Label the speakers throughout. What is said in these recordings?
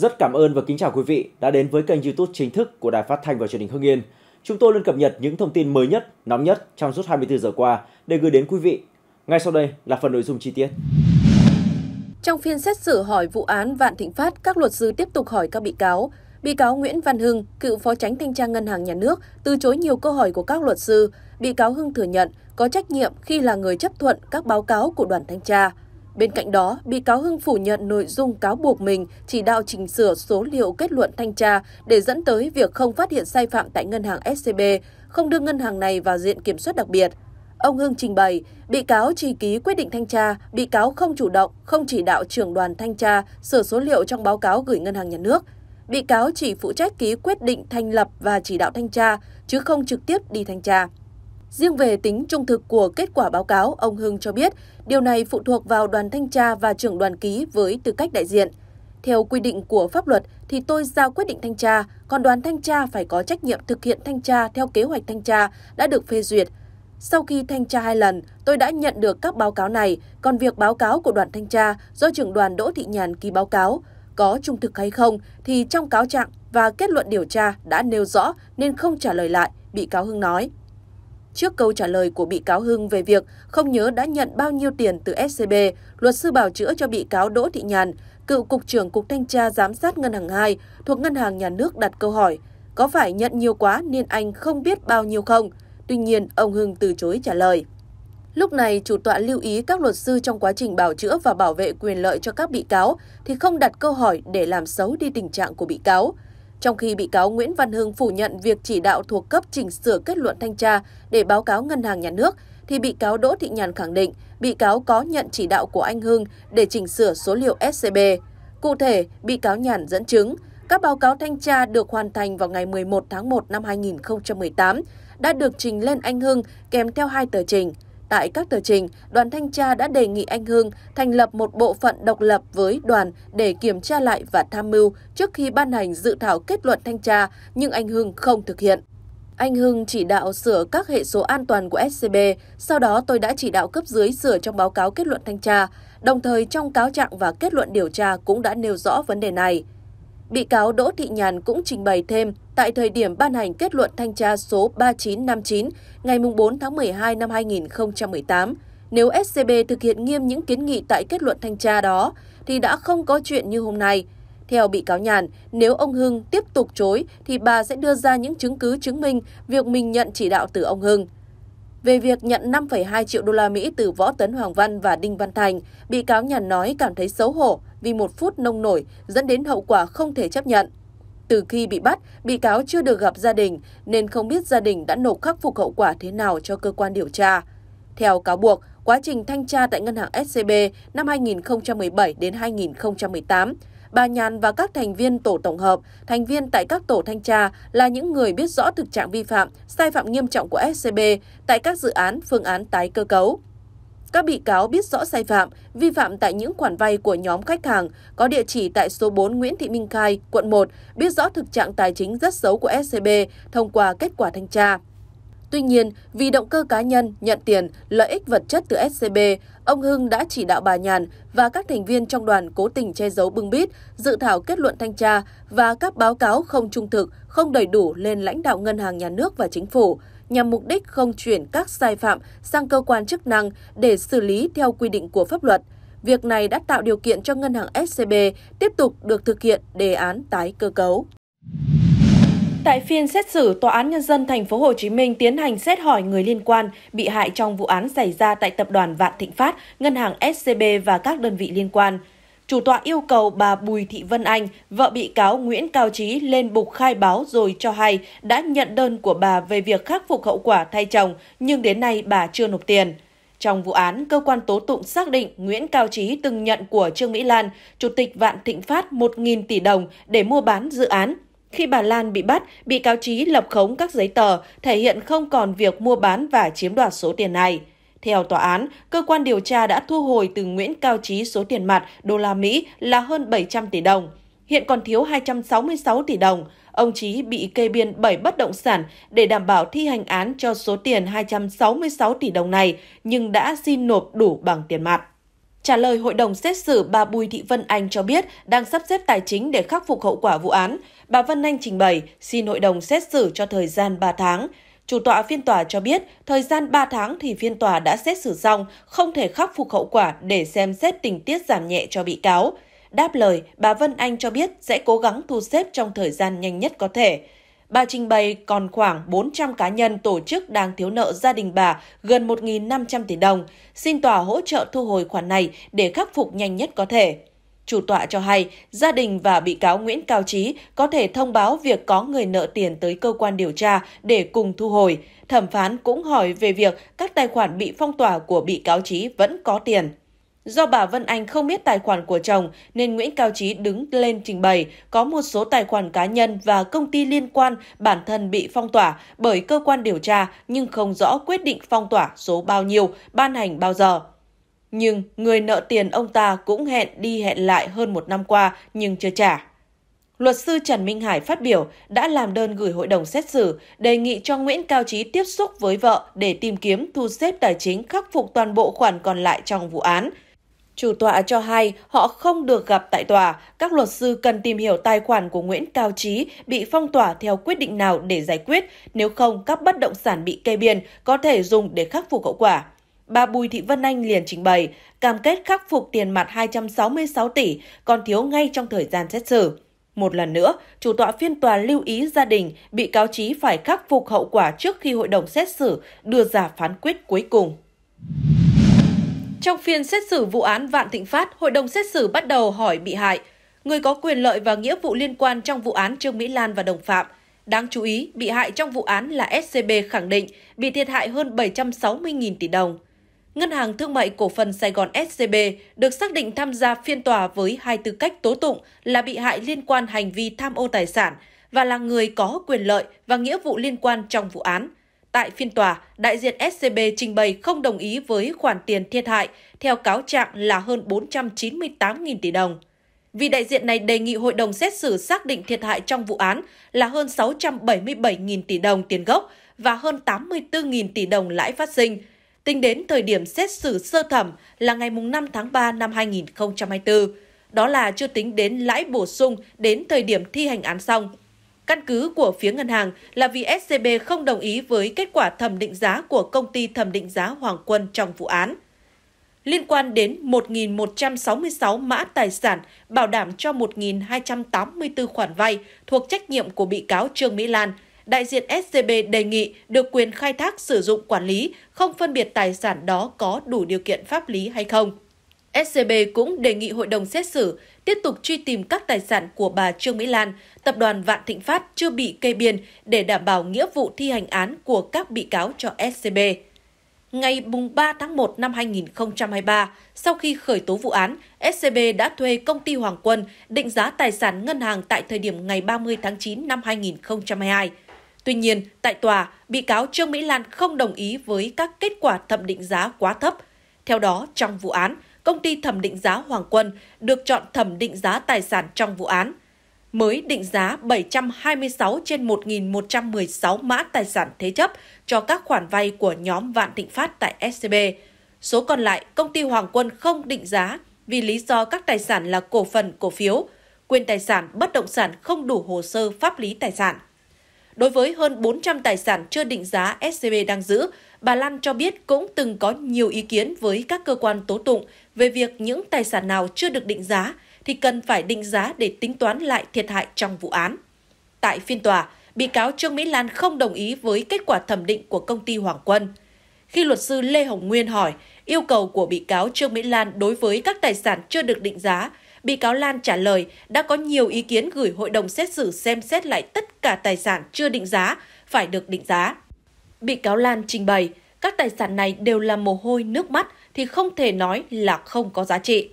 Speaker 1: Rất cảm ơn và kính chào quý vị đã đến với kênh YouTube chính thức của Đài Phát thanh và Truyền hình Hưng Yên. Chúng tôi luôn cập nhật những thông tin mới nhất, nóng nhất trong suốt 24 giờ qua để gửi đến quý vị. Ngay sau đây là phần nội dung chi tiết. Trong phiên xét xử hỏi vụ án Vạn Thịnh Phát, các luật sư tiếp tục hỏi các bị cáo. Bị cáo Nguyễn Văn Hưng, cựu phó tránh thanh tra Ngân hàng Nhà nước, từ chối nhiều câu hỏi của các luật sư. Bị cáo Hưng thừa nhận có trách nhiệm khi là người chấp thuận các báo cáo của đoàn thanh tra. Bên cạnh đó, bị cáo Hưng phủ nhận nội dung cáo buộc mình chỉ đạo chỉnh sửa số liệu kết luận thanh tra để dẫn tới việc không phát hiện sai phạm tại ngân hàng SCB, không đưa ngân hàng này vào diện kiểm soát đặc biệt. Ông Hưng trình bày, bị cáo chỉ ký quyết định thanh tra, bị cáo không chủ động, không chỉ đạo trưởng đoàn thanh tra sửa số liệu trong báo cáo gửi ngân hàng nhà nước. Bị cáo chỉ phụ trách ký quyết định thành lập và chỉ đạo thanh tra, chứ không trực tiếp đi thanh tra. Riêng về tính trung thực của kết quả báo cáo, ông Hưng cho biết điều này phụ thuộc vào đoàn thanh tra và trưởng đoàn ký với tư cách đại diện. Theo quy định của pháp luật thì tôi giao quyết định thanh tra, còn đoàn thanh tra phải có trách nhiệm thực hiện thanh tra theo kế hoạch thanh tra đã được phê duyệt. Sau khi thanh tra hai lần, tôi đã nhận được các báo cáo này, còn việc báo cáo của đoàn thanh tra do trưởng đoàn Đỗ Thị Nhàn ký báo cáo có trung thực hay không thì trong cáo trạng và kết luận điều tra đã nêu rõ nên không trả lời lại, bị cáo Hưng nói. Trước câu trả lời của bị cáo Hưng về việc không nhớ đã nhận bao nhiêu tiền từ SCB, luật sư bảo chữa cho bị cáo Đỗ Thị Nhàn, cựu cục trưởng Cục Thanh tra Giám sát Ngân hàng 2 thuộc Ngân hàng Nhà nước đặt câu hỏi, có phải nhận nhiều quá nên anh không biết bao nhiêu không? Tuy nhiên, ông Hưng từ chối trả lời. Lúc này, chủ tọa lưu ý các luật sư trong quá trình bảo chữa và bảo vệ quyền lợi cho các bị cáo thì không đặt câu hỏi để làm xấu đi tình trạng của bị cáo. Trong khi bị cáo Nguyễn Văn Hưng phủ nhận việc chỉ đạo thuộc cấp chỉnh sửa kết luận thanh tra để báo cáo Ngân hàng Nhà nước, thì bị cáo Đỗ Thị Nhàn khẳng định bị cáo có nhận chỉ đạo của anh Hưng để chỉnh sửa số liệu SCB. Cụ thể, bị cáo Nhàn dẫn chứng, các báo cáo thanh tra được hoàn thành vào ngày 11 tháng 1 năm 2018 đã được trình lên anh Hưng kèm theo hai tờ trình – Tại các tờ trình, đoàn thanh tra đã đề nghị anh Hưng thành lập một bộ phận độc lập với đoàn để kiểm tra lại và tham mưu trước khi ban hành dự thảo kết luận thanh tra, nhưng anh Hưng không thực hiện. Anh Hưng chỉ đạo sửa các hệ số an toàn của SCB, sau đó tôi đã chỉ đạo cấp dưới sửa trong báo cáo kết luận thanh tra, đồng thời trong cáo trạng và kết luận điều tra cũng đã nêu rõ vấn đề này. Bị cáo Đỗ Thị Nhàn cũng trình bày thêm tại thời điểm ban hành kết luận thanh tra số 3959 ngày 4 tháng 12 năm 2018, nếu SCB thực hiện nghiêm những kiến nghị tại kết luận thanh tra đó thì đã không có chuyện như hôm nay. Theo bị cáo Nhàn, nếu ông Hưng tiếp tục chối thì bà sẽ đưa ra những chứng cứ chứng minh việc mình nhận chỉ đạo từ ông Hưng. Về việc nhận 5,2 triệu đô la Mỹ từ Võ Tấn Hoàng Văn và Đinh Văn Thành, bị cáo Nhàn nói cảm thấy xấu hổ vì một phút nông nổi dẫn đến hậu quả không thể chấp nhận. Từ khi bị bắt, bị cáo chưa được gặp gia đình nên không biết gia đình đã nộp khắc phục hậu quả thế nào cho cơ quan điều tra. Theo cáo buộc, quá trình thanh tra tại ngân hàng SCB năm 2017 đến 2018, bà Nhàn và các thành viên tổ tổng hợp, thành viên tại các tổ thanh tra là những người biết rõ thực trạng vi phạm, sai phạm nghiêm trọng của SCB tại các dự án, phương án tái cơ cấu. Các bị cáo biết rõ sai phạm, vi phạm tại những khoản vay của nhóm khách hàng có địa chỉ tại số 4 Nguyễn Thị Minh Khai, quận 1, biết rõ thực trạng tài chính rất xấu của SCB thông qua kết quả thanh tra. Tuy nhiên, vì động cơ cá nhân, nhận tiền, lợi ích vật chất từ SCB, ông Hưng đã chỉ đạo bà Nhàn và các thành viên trong đoàn cố tình che giấu bưng bít, dự thảo kết luận thanh tra và các báo cáo không trung thực, không đầy đủ lên lãnh đạo ngân hàng nhà nước và chính phủ nhằm mục đích không chuyển các sai phạm sang cơ quan chức năng để xử lý theo quy định của pháp luật. Việc này đã tạo điều kiện cho ngân hàng SCB tiếp tục được thực hiện đề án tái cơ cấu. Tại phiên xét xử, Tòa án Nhân dân thành phố Hồ Chí Minh tiến hành xét hỏi người liên quan bị hại trong vụ án xảy ra tại Tập đoàn Vạn Thịnh Phát, Ngân hàng SCB và các đơn vị liên quan. Chủ tọa yêu cầu bà Bùi Thị Vân Anh, vợ bị cáo Nguyễn Cao Trí lên bục khai báo rồi cho hay đã nhận đơn của bà về việc khắc phục hậu quả thay chồng, nhưng đến nay bà chưa nộp tiền. Trong vụ án, cơ quan tố tụng xác định Nguyễn Cao Trí từng nhận của Trương Mỹ Lan, Chủ tịch Vạn Thịnh Phát 1.000 tỷ đồng để mua bán dự án khi bà Lan bị bắt, bị cáo Trí lập khống các giấy tờ, thể hiện không còn việc mua bán và chiếm đoạt số tiền này. Theo tòa án, cơ quan điều tra đã thu hồi từ Nguyễn Cao Trí số tiền mặt đô la Mỹ là hơn 700 tỷ đồng. Hiện còn thiếu 266 tỷ đồng. Ông Trí bị kê biên 7 bất động sản để đảm bảo thi hành án cho số tiền 266 tỷ đồng này, nhưng đã xin nộp đủ bằng tiền mặt. Trả lời hội đồng xét xử, bà Bùi Thị Vân Anh cho biết đang sắp xếp tài chính để khắc phục hậu quả vụ án. Bà Vân Anh trình bày xin hội đồng xét xử cho thời gian 3 tháng. Chủ tọa phiên tòa cho biết, thời gian 3 tháng thì phiên tòa đã xét xử xong, không thể khắc phục hậu quả để xem xét tình tiết giảm nhẹ cho bị cáo. Đáp lời, bà Vân Anh cho biết sẽ cố gắng thu xếp trong thời gian nhanh nhất có thể bà trình bày còn khoảng 400 cá nhân tổ chức đang thiếu nợ gia đình bà gần 1.500 tỷ đồng, xin tòa hỗ trợ thu hồi khoản này để khắc phục nhanh nhất có thể. Chủ tọa cho hay, gia đình và bị cáo Nguyễn Cao Trí có thể thông báo việc có người nợ tiền tới cơ quan điều tra để cùng thu hồi. Thẩm phán cũng hỏi về việc các tài khoản bị phong tỏa của bị cáo Trí vẫn có tiền. Do bà Vân Anh không biết tài khoản của chồng nên Nguyễn Cao Trí đứng lên trình bày có một số tài khoản cá nhân và công ty liên quan bản thân bị phong tỏa bởi cơ quan điều tra nhưng không rõ quyết định phong tỏa số bao nhiêu, ban hành bao giờ. Nhưng người nợ tiền ông ta cũng hẹn đi hẹn lại hơn một năm qua nhưng chưa trả. Luật sư Trần Minh Hải phát biểu đã làm đơn gửi hội đồng xét xử đề nghị cho Nguyễn Cao Trí tiếp xúc với vợ để tìm kiếm thu xếp tài chính khắc phục toàn bộ khoản còn lại trong vụ án – Chủ tọa cho hay họ không được gặp tại tòa, các luật sư cần tìm hiểu tài khoản của Nguyễn Cao Trí bị phong tỏa theo quyết định nào để giải quyết, nếu không các bất động sản bị kê biên có thể dùng để khắc phục hậu quả. Bà Bùi Thị Vân Anh liền trình bày, cam kết khắc phục tiền mặt 266 tỷ còn thiếu ngay trong thời gian xét xử. Một lần nữa, chủ tọa phiên tòa lưu ý gia đình bị cáo trí phải khắc phục hậu quả trước khi hội đồng xét xử đưa ra phán quyết cuối cùng. Trong phiên xét xử vụ án Vạn Thịnh Phát, hội đồng xét xử bắt đầu hỏi bị hại, người có quyền lợi và nghĩa vụ liên quan trong vụ án Trương Mỹ Lan và đồng phạm. Đáng chú ý, bị hại trong vụ án là SCB khẳng định bị thiệt hại hơn 760.000 tỷ đồng. Ngân hàng Thương mại Cổ phần Sài Gòn SCB được xác định tham gia phiên tòa với hai tư cách tố tụng là bị hại liên quan hành vi tham ô tài sản và là người có quyền lợi và nghĩa vụ liên quan trong vụ án – Tại phiên tòa, đại diện SCB trình bày không đồng ý với khoản tiền thiệt hại theo cáo trạng là hơn 498.000 tỷ đồng. Vì đại diện này đề nghị hội đồng xét xử xác định thiệt hại trong vụ án là hơn 677.000 tỷ đồng tiền gốc và hơn 84.000 tỷ đồng lãi phát sinh. Tính đến thời điểm xét xử sơ thẩm là ngày 5 tháng 3 năm 2024, đó là chưa tính đến lãi bổ sung đến thời điểm thi hành án xong. Căn cứ của phía ngân hàng là vì SCB không đồng ý với kết quả thẩm định giá của công ty thẩm định giá Hoàng Quân trong vụ án. Liên quan đến 1.166 mã tài sản bảo đảm cho 1.284 khoản vay thuộc trách nhiệm của bị cáo Trương Mỹ Lan, đại diện SCB đề nghị được quyền khai thác sử dụng quản lý, không phân biệt tài sản đó có đủ điều kiện pháp lý hay không. SCB cũng đề nghị hội đồng xét xử tiếp tục truy tìm các tài sản của bà Trương Mỹ Lan, tập đoàn Vạn Thịnh Phát chưa bị kê biên để đảm bảo nghĩa vụ thi hành án của các bị cáo cho SCB. Ngày 3 tháng 1 năm 2023, sau khi khởi tố vụ án, SCB đã thuê công ty Hoàng Quân định giá tài sản ngân hàng tại thời điểm ngày 30 tháng 9 năm 2022. Tuy nhiên, tại tòa, bị cáo Trương Mỹ Lan không đồng ý với các kết quả thẩm định giá quá thấp. Theo đó, trong vụ án, công ty thẩm định giá Hoàng Quân được chọn thẩm định giá tài sản trong vụ án. Mới định giá 726 trên 1.116 mã tài sản thế chấp cho các khoản vay của nhóm Vạn Thịnh Phát tại SCB. Số còn lại, công ty Hoàng Quân không định giá vì lý do các tài sản là cổ phần cổ phiếu, quyền tài sản bất động sản không đủ hồ sơ pháp lý tài sản. Đối với hơn 400 tài sản chưa định giá SCB đang giữ, bà Lan cho biết cũng từng có nhiều ý kiến với các cơ quan tố tụng về việc những tài sản nào chưa được định giá thì cần phải định giá để tính toán lại thiệt hại trong vụ án. Tại phiên tòa, bị cáo Trương Mỹ Lan không đồng ý với kết quả thẩm định của công ty Hoàng Quân. Khi luật sư Lê Hồng Nguyên hỏi yêu cầu của bị cáo Trương Mỹ Lan đối với các tài sản chưa được định giá Bị cáo Lan trả lời đã có nhiều ý kiến gửi hội đồng xét xử xem xét lại tất cả tài sản chưa định giá phải được định giá. Bị cáo Lan trình bày, các tài sản này đều là mồ hôi nước mắt thì không thể nói là không có giá trị.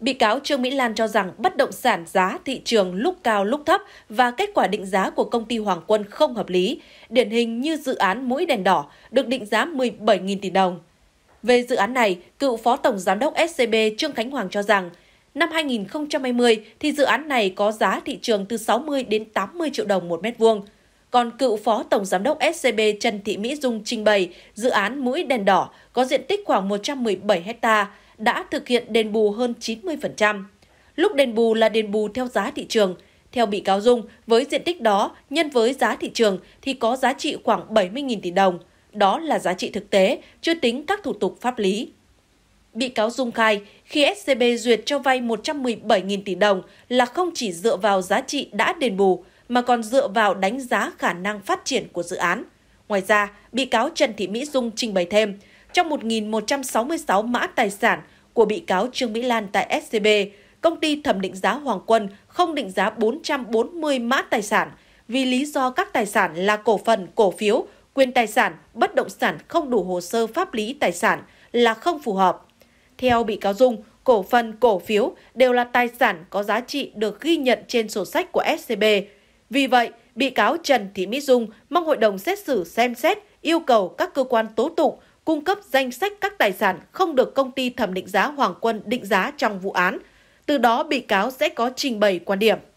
Speaker 1: Bị cáo Trương Mỹ Lan cho rằng bất động sản giá thị trường lúc cao lúc thấp và kết quả định giá của công ty Hoàng Quân không hợp lý, điển hình như dự án mũi đèn đỏ được định giá 17.000 tỷ đồng. Về dự án này, cựu Phó Tổng Giám đốc SCB Trương Khánh Hoàng cho rằng Năm 2020 thì dự án này có giá thị trường từ 60 đến 80 triệu đồng một mét vuông. Còn cựu Phó Tổng Giám đốc SCB Trần Thị Mỹ Dung trình bày dự án Mũi Đèn Đỏ có diện tích khoảng 117 hecta đã thực hiện đền bù hơn 90%. Lúc đền bù là đền bù theo giá thị trường. Theo bị cáo Dung, với diện tích đó nhân với giá thị trường thì có giá trị khoảng 70.000 tỷ đồng. Đó là giá trị thực tế, chưa tính các thủ tục pháp lý. Bị cáo Dung khai, khi SCB duyệt cho vay 117.000 tỷ đồng là không chỉ dựa vào giá trị đã đền bù, mà còn dựa vào đánh giá khả năng phát triển của dự án. Ngoài ra, bị cáo Trần Thị Mỹ Dung trình bày thêm, trong 1.166 mã tài sản của bị cáo Trương Mỹ Lan tại SCB, công ty thẩm định giá Hoàng Quân không định giá 440 mã tài sản vì lý do các tài sản là cổ phần, cổ phiếu, quyền tài sản, bất động sản không đủ hồ sơ pháp lý tài sản là không phù hợp. Theo bị cáo Dung, cổ phần, cổ phiếu đều là tài sản có giá trị được ghi nhận trên sổ sách của SCB. Vì vậy, bị cáo Trần Thị Mỹ Dung mong hội đồng xét xử xem xét yêu cầu các cơ quan tố tụng cung cấp danh sách các tài sản không được công ty thẩm định giá Hoàng Quân định giá trong vụ án. Từ đó bị cáo sẽ có trình bày quan điểm.